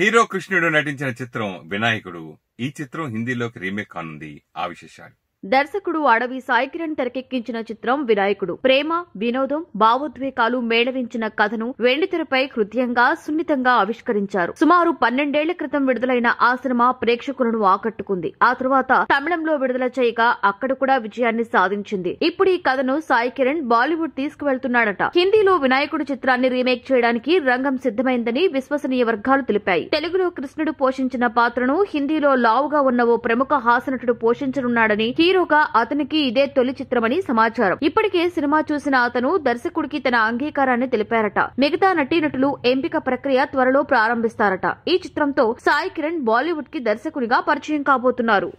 hero కృష్ణుడు నటించిన చిత్రం వినాయకుడు ఈ చిత్రం హిందీలోకి రీమేక్ కానుంది ఆ విశేషాలు దర్శకుడు అడవి సాయికిరణ్ తెరకెక్కించిన చిత్రం వినాయకుడు ప్రేమ వినోదం భావోద్వేకాలు మేళవించిన కథను వెండితెరపై హృదయంగా సున్నితంగా ఆవిష్కరించారు సుమారు పన్నెండేళ్ల క్రితం విడుదలైన ఆ సినిమా ప్రేక్షకులను ఆకట్టుకుంది ఆ తర్వాత తమిళంలో విడుదల చేయగా అక్కడ కూడా విజయాన్ని సాధించింది ఇప్పుడు ఈ కథను సాయి కిరణ్ బాలీవుడ్ తీసుకువెళ్తున్నాడట హిందీలో వినాయకుడు చిత్రాన్ని రీమేక్ చేయడానికి రంగం సిద్ధమైందని విశ్వసనీయ వర్గాలు తెలిపాయి తెలుగులో కృష్ణుడు పోషించిన పాత్రను హిందీలో లావుగా ఉన్న ఓ ప్రముఖ హాసనటుడు పోషించనున్నాడని హీరోగా అతనికి ఇదే తొలి చిత్రమని సమాచారం ఇప్పటికే సినిమా చూసిన అతను దర్శకుడికి తన అంగీకారాన్ని తెలిపారట మిగతా నటీనటులు ఎంపిక ప్రక్రియ త్వరలో ప్రారంభిస్తారట ఈ చిత్రంతో సాయి కిరణ్ బాలీవుడ్ కి దర్శకునిగా పరిచయం కాబోతున్నారు